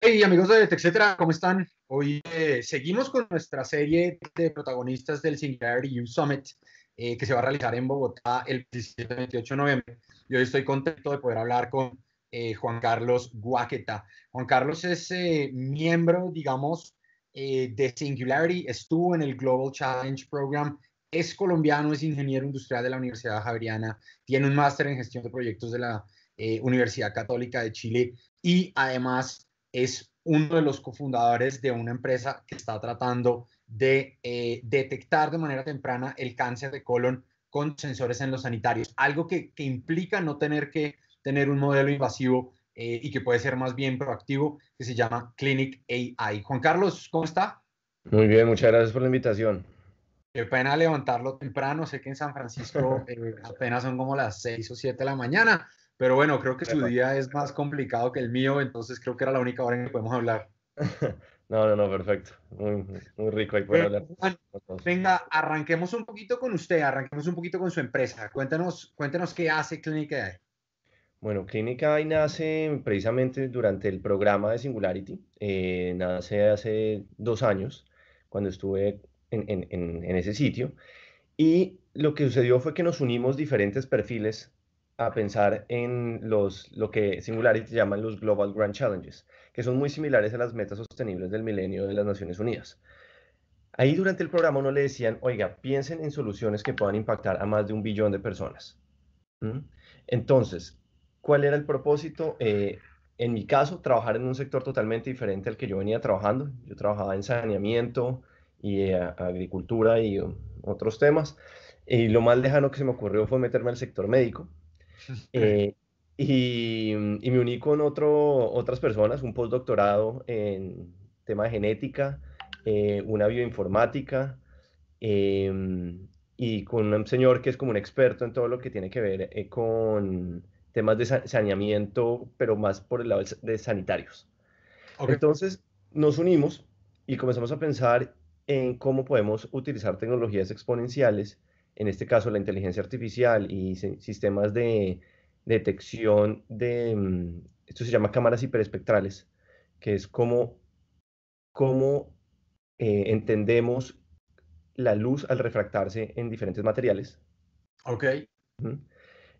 Hey amigos de etcétera, ¿cómo están? Hoy eh, seguimos con nuestra serie de protagonistas del Singularity Youth Summit eh, que se va a realizar en Bogotá el 17-28 de noviembre. Y hoy estoy contento de poder hablar con eh, Juan Carlos Guaqueta. Juan Carlos es miembro, digamos, de Singularity, estuvo en el Global Challenge Program, es colombiano, es ingeniero industrial de la Universidad Javeriana, tiene un máster en gestión de proyectos de la Universidad Católica de Chile y además es uno de los cofundadores de una empresa que está tratando de eh, detectar de manera temprana el cáncer de colon con sensores en los sanitarios, algo que, implica no tener que tener un modelo invasivo eh, y que puede ser más bien proactivo, que se llama Clinic AI. Juan Carlos, ¿cómo está? Muy bien, muchas gracias por la invitación. Qué pena levantarlo temprano, sé que en San Francisco eh, apenas son como las 6 o 7 de la mañana, pero bueno, creo que su día es más complicado que el mío, entonces creo que era la única hora en que podemos hablar. No, no, no, perfecto. Muy, rico ahí poder hablar. Venga, arranquemos un poquito con usted, arranquemos un poquito con su empresa. Cuéntanos, cuéntanos qué hace Clínica AI. Bueno, Clínica AI nace precisamente durante el programa de Singularity. Eh, nace hace dos años, cuando estuve en, en, en ese sitio. Y lo que sucedió fue que nos unimos diferentes perfiles a pensar en los, lo que Singularity llaman los Global Grand Challenges, que son muy similares a las metas sostenibles del milenio de las Naciones Unidas. Ahí durante el programa uno le decían, oiga, piensen en soluciones que puedan impactar a más de un billón de personas. Entonces, ¿cuál era el propósito? Eh, en mi caso, trabajar en un sector totalmente diferente al que yo venía trabajando. Yo trabajaba en saneamiento y eh, agricultura y um, otros temas. Y lo más lejano que se me ocurrió fue meterme al sector médico, eh, y, me uní con otro, otras personas, un postdoctorado en tema de genética, eh, una bioinformática, em, y con un señor que es como un experto en todo lo que tiene que ver eh, con temas de saneamiento, pero más por el lado de sanitarios. Entonces nos unimos y comenzamos a pensar en cómo podemos utilizar tecnologías exponenciales en este caso la inteligencia artificial y sistemas de detección de, mm, esto se llama cámaras hiperespectrales, que es como, como eh, entendemos la luz al refractarse en diferentes materiales. Ok.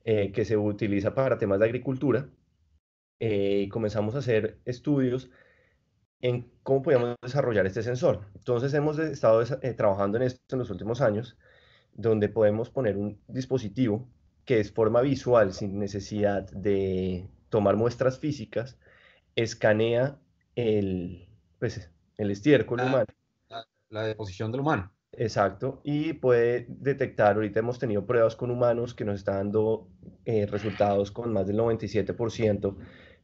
Eh, que se utiliza para temas de agricultura. Eh, y comenzamos a hacer estudios en cómo podíamos desarrollar este sensor. Entonces hemos estado trabajando en esto en los últimos años donde podemos poner un dispositivo que es forma visual, sin necesidad de tomar muestras físicas, escanea el, pues, el estiércol humano. La, deposición del humano. Exacto, y puede detectar, ahorita hemos tenido pruebas con humanos que nos están dando eh, resultados con más del 97%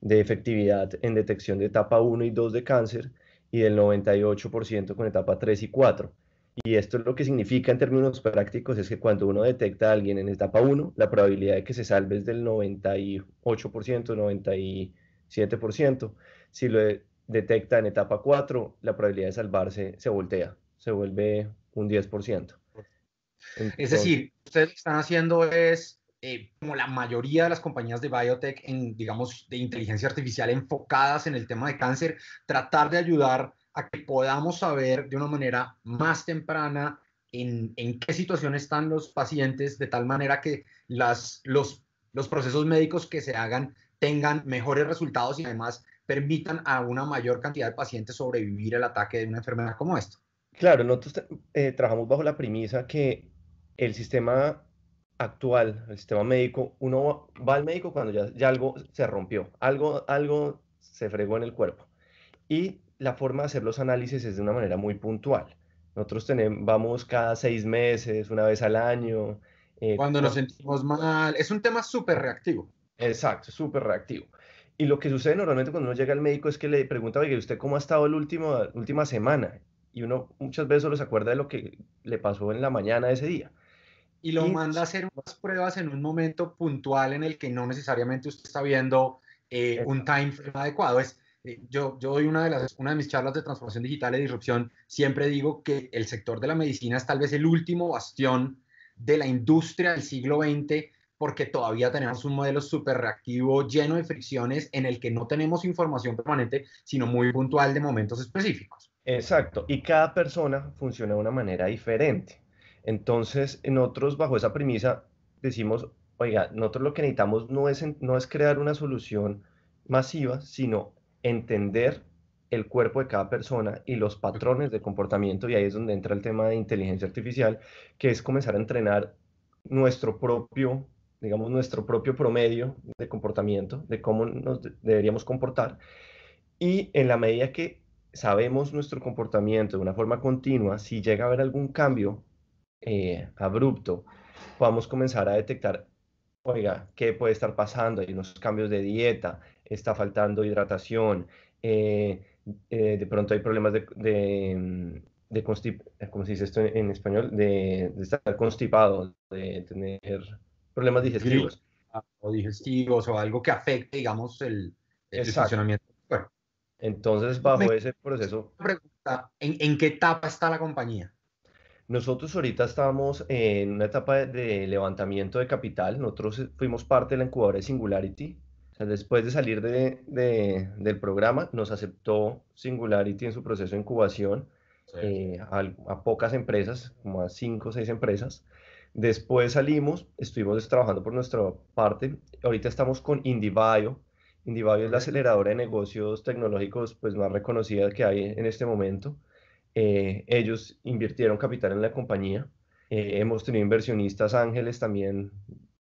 de efectividad en detección de etapa 1 y 2 de cáncer y del 98% con etapa 3 y 4. Y esto lo que significa en términos prácticos es que cuando uno detecta a alguien en etapa 1, la probabilidad de que se salve es del 98%, 97%. Si lo detecta en etapa 4, la probabilidad de salvarse se voltea, se vuelve un 10%. es decir, ustedes lo que están haciendo es, eh, como la mayoría de las compañías de biotech, en, digamos, de inteligencia artificial enfocadas en el tema de cáncer, tratar de ayudar a que podamos saber de una manera más temprana en, qué situación están los pacientes, de tal manera que las, los, los procesos médicos que se hagan tengan mejores resultados y además permitan a una mayor cantidad de pacientes sobrevivir al ataque de una enfermedad como esta. Claro, nosotros eh, trabajamos bajo la premisa que el sistema actual, el sistema médico, uno va al médico cuando ya, ya algo se rompió, algo, algo se fregó en el cuerpo. Y la forma de hacer los análisis es de una manera muy puntual. Nosotros tenemos, vamos cada seis meses, una vez al año. Eh, cuando nos sentimos mal. Es un tema súper reactivo. Exacto, súper reactivo. Y lo que sucede normalmente cuando uno llega al médico es que le pregunta, oye, ¿usted cómo ha estado la última semana? Y uno muchas veces solo se acuerda de lo que le pasó en la mañana de ese día. Y lo manda a hacer unas pruebas en un momento puntual en el que no necesariamente usted está viendo eh, un time frame adecuado. Es, eh, yo, yo doy una de, las, una de mis charlas de transformación digital y e disrupción, siempre digo que el sector de la medicina es tal vez el último bastión de la industria del siglo XX porque todavía tenemos un modelo súper reactivo lleno de fricciones en el que no tenemos información permanente, sino muy puntual de momentos específicos. Exacto, y cada persona funciona de una manera diferente. Entonces, nosotros bajo esa premisa decimos, oiga, nosotros lo que necesitamos no es, no es crear una solución masiva, sino entender el cuerpo de cada persona y los patrones de comportamiento, y ahí es donde entra el tema de inteligencia artificial, que es comenzar a entrenar nuestro propio, digamos, nuestro propio promedio de comportamiento, de cómo nos deberíamos comportar, y en la medida que sabemos nuestro comportamiento de una forma continua, si llega a haber algún cambio eh, abrupto, podamos comenzar a detectar, oiga, ¿qué puede estar pasando? Hay unos cambios de dieta, está faltando hidratación, eh, eh, de pronto hay problemas de, de, ¿cómo se dice esto en, español? De, estar constipado, de tener problemas digestivos. Ah, o digestivos o algo que afecte, digamos, el, el funcionamiento Entonces, bajo ese proceso... ¿en, qué etapa está la compañía? Nosotros ahorita estamos en una etapa de, levantamiento de capital. Nosotros fuimos parte de la incubadora de Singularity, después de salir del programa, nos aceptó Singularity en su proceso de incubación eh, a, pocas empresas, como a cinco o seis empresas. Después salimos, estuvimos trabajando por nuestra parte. Ahorita estamos con IndieBio. IndieBio es la aceleradora de negocios tecnológicos pues, más reconocida que hay en este momento. Eh, ellos invirtieron capital en la compañía. Eh, hemos tenido inversionistas ángeles también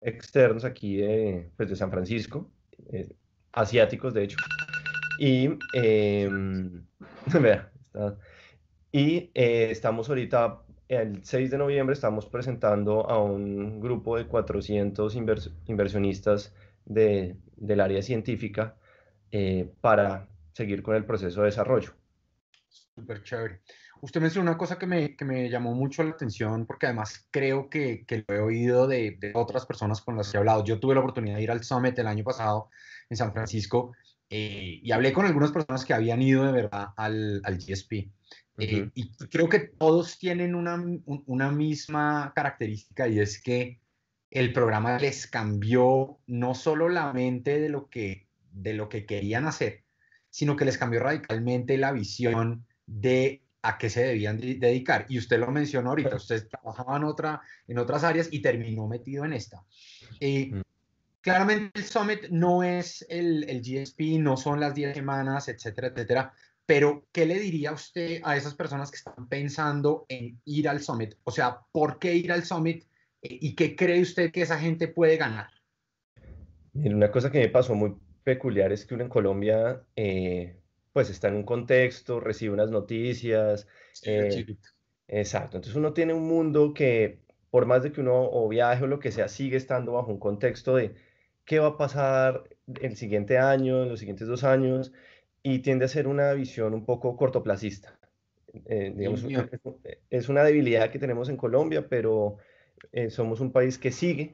externos aquí de pues, San Francisco. Eh, asiáticos de hecho. Y, em, y eh, estamos ahorita, el 6 de noviembre, estamos presentando a un grupo de 400 inversionistas de, del área científica eh, para seguir con el proceso de desarrollo. Súper chévere. Usted mencionó una cosa que me, que me llamó mucho la atención, porque además creo que, que lo he oído de, de, otras personas con las que he hablado. Yo tuve la oportunidad de ir al Summit el año pasado en San Francisco eh, y hablé con algunas personas que habían ido de verdad al, al GSP. Eh, y creo que todos tienen una, una misma característica y es que el programa les cambió no solo la mente de lo que, de lo que querían hacer, sino que les cambió radicalmente la visión de a qué se debían dedicar. Y usted lo mencionó ahorita, usted trabajaba en, otra, en otras áreas y terminó metido en esta. y eh, mm. Claramente el Summit no es el, el GSP, no son las 10 semanas, etcétera, etcétera. Pero, ¿qué le diría usted a esas personas que están pensando en ir al Summit? O sea, ¿por qué ir al Summit eh, y qué cree usted que esa gente puede ganar? una cosa que me pasó muy peculiar es que uno en Colombia eh, pues está en un contexto, recibe unas noticias. Eh, exacto, entonces uno tiene un mundo que por más de que uno viaje o lo que sea, sigue estando bajo un contexto de qué va a pasar el siguiente año, los siguientes dos años, y tiende a ser una visión un poco cortoplacista. Eh, es una debilidad que tenemos en Colombia, pero eh, somos un país que sigue.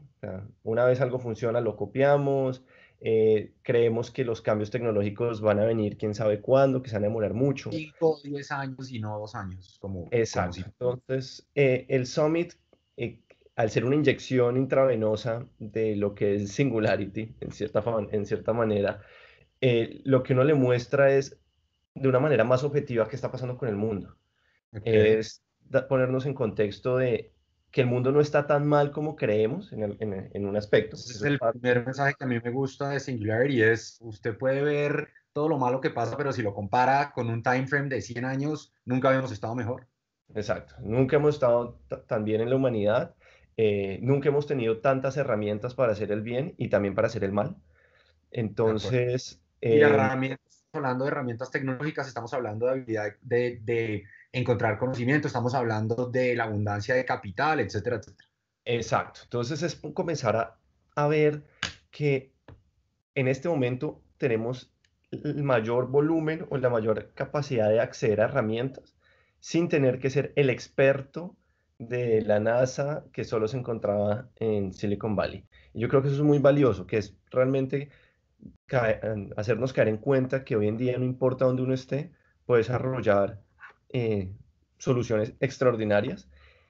una vez algo funciona, lo copiamos, eh, creemos que los cambios tecnológicos van a venir quién sabe cuándo, que se van a demorar mucho. Cinco, 10 años y no dos años. Como, Exacto. Entonces, eh, el Summit, eh, al ser una inyección intravenosa de lo que es Singularity, en cierta, en cierta manera, lo que uno le muestra es de una manera más objetiva qué está pasando con el mundo. Es ponernos en contexto de que el mundo no está tan mal como creemos en, un aspecto. Ese es el primer mensaje que a mí me gusta de Singularity, es usted puede ver todo lo malo que pasa, pero si lo compara con un time frame de 100 años, nunca habíamos estado mejor. Exacto, nunca hemos estado tan bien en la humanidad, eh, nunca hemos tenido tantas herramientas para hacer el bien y también para hacer el mal. Entonces... y em, hablando de herramientas tecnológicas, estamos hablando de, de encontrar conocimiento, estamos hablando de la abundancia de capital, etcétera, etcétera. Exacto, entonces es comenzar a, a ver que en este momento tenemos el mayor volumen o la mayor capacidad de acceder a herramientas sin tener que ser el experto de la NASA que solo se encontraba en Silicon Valley. Y yo creo que eso es muy valioso, que es realmente hacernos caer en cuenta que hoy en día no importa dónde uno esté, puede desarrollar eh, soluciones extraordinarias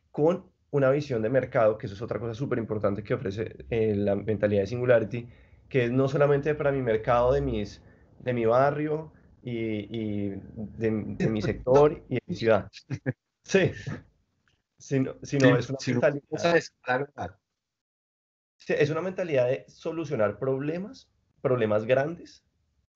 con una visión de mercado, que eso es otra cosa súper importante que ofrece eh, la mentalidad de Singularity, que es no solamente para mi mercado de, mis, de mi barrio y, de, mi sector y de mi ciudad. Sí, sino, sino es una mentalidad... Es, una mentalidad de solucionar problemas, problemas grandes,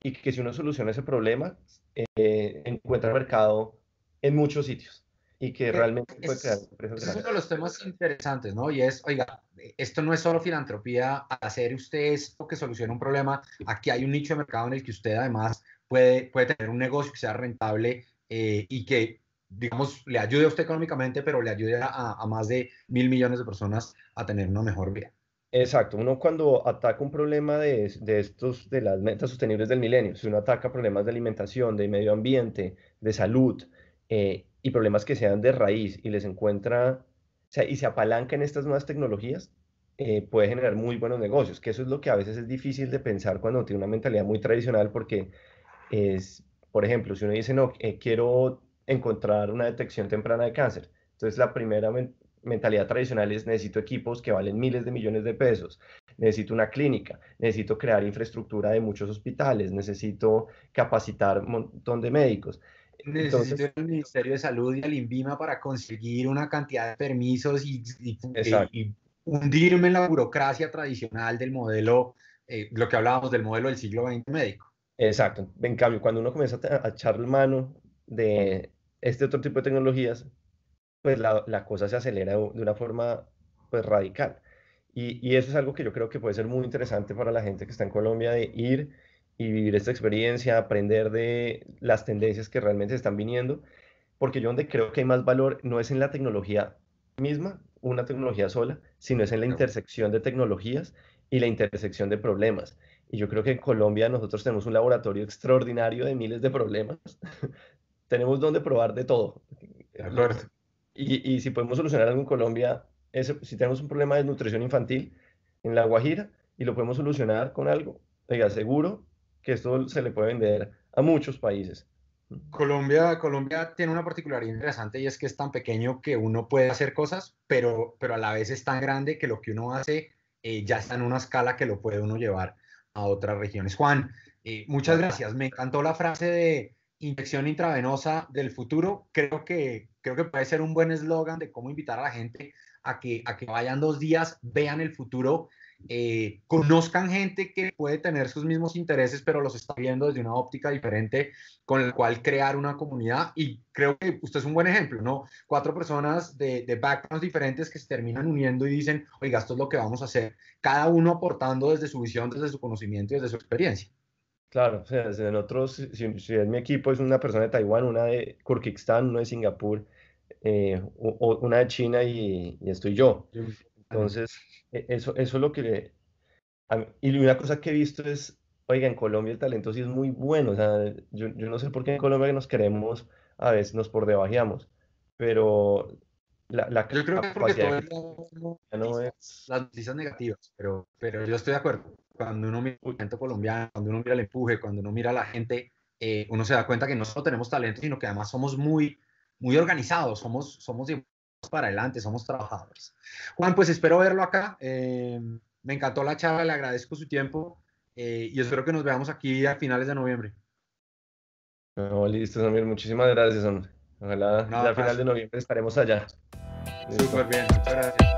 y que si uno soluciona ese problema, eh, encuentra mercado en muchos sitios y que realmente es, crear es uno de los temas interesantes, ¿no? Y es, oiga, esto no es solo filantropía, hacer usted esto que soluciona un problema, aquí hay un nicho de mercado en el que usted además puede, puede tener un negocio que sea rentable eh, y que, digamos, le ayude a usted económicamente, pero le ayude a, más de mil millones de personas a tener una mejor vida. Exacto, uno cuando ataca un problema de, de, estos, de las metas sostenibles del milenio, si uno ataca problemas de alimentación, de medio ambiente, de salud, eh, y problemas que sean de raíz y les encuentra, o sea, y se apalancan en estas nuevas tecnologías, eh, puede generar muy buenos negocios, que eso es lo que a veces es difícil de pensar cuando tiene una mentalidad muy tradicional porque es, por ejemplo, si uno dice, no, eh, quiero encontrar una detección temprana de cáncer, entonces la primera mentalidad tradicional es necesito equipos que valen miles de millones de pesos, necesito una clínica, necesito crear infraestructura de muchos hospitales, necesito capacitar un montón de médicos necesito el Ministerio de Salud y el INVIMA para conseguir una cantidad de permisos y, hundirme en la burocracia tradicional del modelo, eh, lo que hablábamos del modelo del siglo XX médico. Exacto. En cambio, cuando uno comienza a echar mano de este otro tipo de tecnologías, pues la, la cosa se acelera de una forma pues radical. Y, y, eso es algo que yo creo que puede ser muy interesante para la gente que está en Colombia de ir y vivir esta experiencia, aprender de las tendencias que realmente están viniendo, porque yo donde creo que hay más valor no es en la tecnología misma, una tecnología sola, sino es en la intersección de tecnologías y la intersección de problemas. Y yo creo que en Colombia nosotros tenemos un laboratorio extraordinario de miles de problemas. tenemos donde probar de todo. Y, si podemos solucionar algo en Colombia, si tenemos un problema de nutrición infantil en La Guajira y lo podemos solucionar con algo, oiga, seguro, que esto se le puede vender a muchos países. Colombia, Colombia tiene una particularidad interesante y es que es tan pequeño que uno puede hacer cosas, pero, pero a la vez es tan grande que lo que uno hace eh, ya está en una escala que lo puede uno llevar a otras regiones. Juan, eh, muchas gracias. Me encantó la frase de inyección intravenosa del futuro. Creo que, creo que puede ser un buen eslogan de cómo invitar a la gente a que, a que vayan dos días, vean el futuro, eh, conozcan gente que puede tener sus mismos intereses, pero los está viendo desde una óptica diferente, con el cual crear una comunidad. Y creo que usted es un buen ejemplo, ¿no? Cuatro personas de, de backgrounds diferentes que se terminan uniendo y dicen, oiga, esto es lo que vamos a hacer, cada uno aportando desde su visión, desde su conocimiento y desde su experiencia. Claro, o sea, nosotros, si, si, es mi equipo, es una persona de Taiwán, una de Kirguistán, una de Singapur, eh, una de China y, estoy yo. Entonces, e, eso, eso es lo que... y una cosa que he visto es, oiga, en Colombia el talento sí es muy bueno. O sea, yo, no sé por qué en Colombia nos queremos, a veces nos por debajeamos, pero la, la yo creo que no, es... las noticias negativas, pero, pero yo estoy de acuerdo. Cuando uno mira el talento colombiano, cuando uno mira el empuje, cuando uno mira a la gente, eh, uno se da cuenta que no solo tenemos talento, sino que además somos muy muy organizados, somos, somos para adelante, somos trabajadores. Juan, pues espero verlo acá. Eh, me encantó la charla, le agradezco su tiempo eh, y espero que nos veamos aquí a finales de noviembre. listo, Samir, muchísimas gracias, hombre. Ojalá a final de noviembre estaremos allá. Súper bien, muchas gracias.